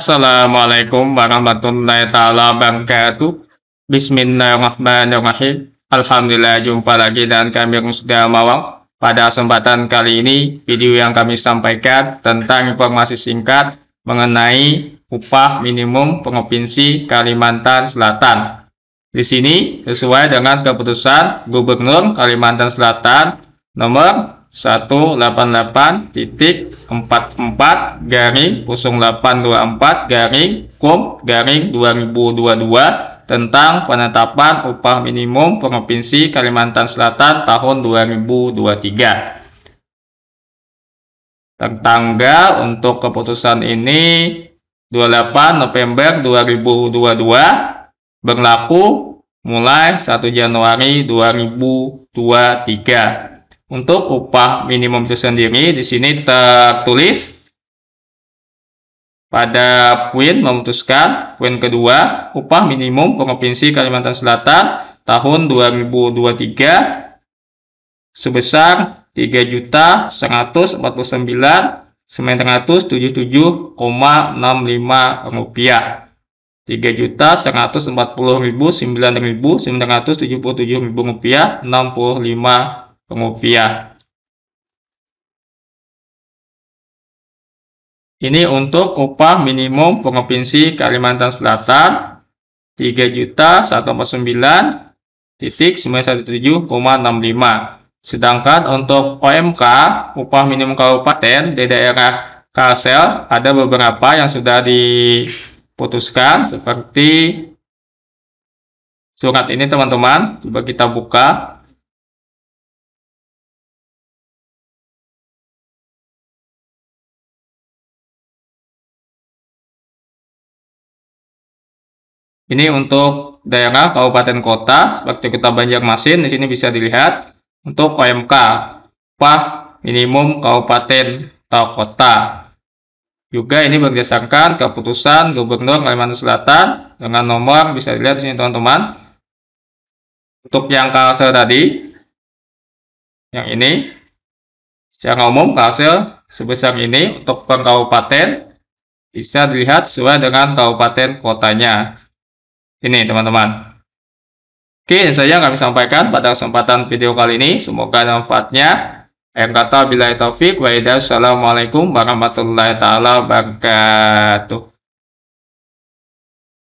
Assalamualaikum warahmatullahi taala wabarakatuh. Bismillahirrahmanirrahim. Alhamdulillah jumpa lagi dan kami sudah mawang. Pada kesempatan kali ini, video yang kami sampaikan tentang informasi singkat mengenai upah minimum provinsi Kalimantan Selatan. Di sini sesuai dengan keputusan Gubernur Kalimantan Selatan nomor 188.44 garing 0824 garing kom garing 2022 tentang penetapan upah minimum Provinsi Kalimantan Selatan tahun 2023. Tanggal untuk keputusan ini 28 November 2022 berlaku mulai 1 Januari 2023. Untuk upah minimum itu sendiri di sini tertulis pada poin memutuskan poin kedua upah minimum provinsi Kalimantan Selatan tahun 2023 sebesar 3 juta 149 977,65 rupiah 3 juta 140.000 9.000 977.000 rupiah 65 Kemudian Ini untuk upah minimum Provinsi Kalimantan Selatan juta titik 3.149.917,65. Sedangkan untuk OMK, upah minimum kabupaten di daerah Kalsel ada beberapa yang sudah diputuskan seperti surat ini teman-teman. Coba kita buka Ini untuk daerah kabupaten kota seperti kita Banjarmasin di sini bisa dilihat untuk OMK upah minimum kabupaten atau kota. Juga ini berdasarkan keputusan Gubernur Kalimantan Selatan dengan nomor bisa dilihat di sini teman-teman. Untuk yang kalsel tadi, yang ini secara umum kalsel sebesar ini untuk per kabupaten bisa dilihat sesuai dengan kabupaten kotanya ini teman-teman Oke saya kami sampaikan pada kesempatan video kali ini semoga manfaatnya yang kata bila taufik wa Assalamualaikum warahmatullahi taala wabarakatuh